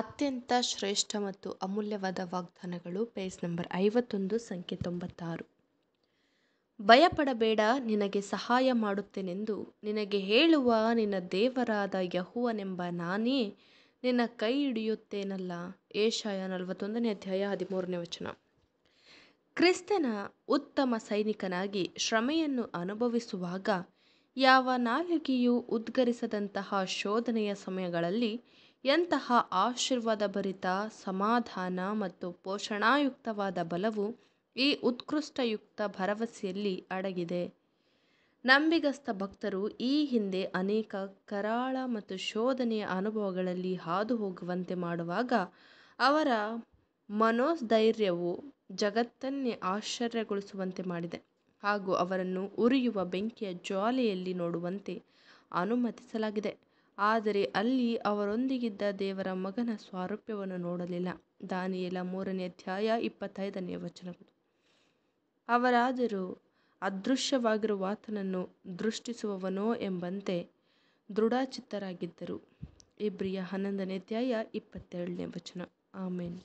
ಅತ್ಯಂತ ಶ್ರೇಷ್ಠ ಮತ್ತು ಅಮೂಲ್ಯವಾದ ವಾಗ್ದಾನಗಳು ಪೇಜ್ ನಂಬರ್ ಐವತ್ತೊಂದು ಸಂಖ್ಯೆ ತೊಂಬತ್ತಾರು ಭಯಪಡಬೇಡ ನಿನಗೆ ಸಹಾಯ ಮಾಡುತ್ತೇನೆಂದು ನಿನಗೆ ಹೇಳುವ ನಿನ್ನ ದೇವರಾದ ಯಹುವನೆಂಬ ನಾನೇ ನಿನ್ನ ಕೈ ಹಿಡಿಯುತ್ತೇನಲ್ಲ ಏಷಾಯ ನಲವತ್ತೊಂದನೇ ಅಧ್ಯಾಯ ಹದಿಮೂರನೇ ವಚನ ಕ್ರಿಸ್ತನ ಉತ್ತಮ ಸೈನಿಕನಾಗಿ ಶ್ರಮೆಯನ್ನು ಅನುಭವಿಸುವಾಗ ಯಾವ ನಾಲಿಗೆಯೂ ಉದ್ಗರಿಸದಂತಹ ಶೋಧನೆಯ ಸಮಯಗಳಲ್ಲಿ ಎಂತಹ ಭರಿತ ಸಮಾಧಾನ ಮತ್ತು ಪೋಷಣಾಯುಕ್ತವಾದ ಬಲವು ಈ ಉತ್ಕೃಷ್ಟಯುಕ್ತ ಭರವಸೆಯಲ್ಲಿ ಅಡಗಿದೆ ನಂಬಿಗಸ್ತ ಭಕ್ತರು ಈ ಹಿಂದೆ ಅನೇಕ ಕರಾಳ ಮತ್ತು ಶೋಧನೆಯ ಅನುಭವಗಳಲ್ಲಿ ಹಾದು ಹೋಗುವಂತೆ ಮಾಡುವಾಗ ಅವರ ಮನೋಸ್ಥೈರ್ಯವು ಜಗತ್ತನ್ನೇ ಆಶ್ಚರ್ಯಗೊಳಿಸುವಂತೆ ಮಾಡಿದೆ ಹಾಗೂ ಅವರನ್ನು ಉರಿಯುವ ಬೆಂಕಿಯ ಜ್ವಾಲೆಯಲ್ಲಿ ನೋಡುವಂತೆ ಅನುಮತಿಸಲಾಗಿದೆ ಆದರೆ ಅಲ್ಲಿ ಅವರೊಂದಿಗಿದ್ದ ದೇವರ ಮಗನ ಸ್ವಾರೂಪ್ಯವನ್ನು ನೋಡಲಿಲ್ಲ ದಾನಿಯಲ ಮೂರನೇ ಅಧ್ಯಾಯ ಇಪ್ಪತ್ತೈದನೇ ವಚನಗಳು ಅವರಾದರೂ ಅದೃಶ್ಯವಾಗಿರುವ ಆತನನ್ನು ದೃಷ್ಟಿಸುವವನೋ ಎಂಬಂತೆ ದೃಢಚಿತ್ತರಾಗಿದ್ದರು ಇಬ್ರಿಯ ಹನ್ನೊಂದನೇ ಅಧ್ಯಾಯ ಇಪ್ಪತ್ತೇಳನೇ ವಚನ ಆಮೇನ್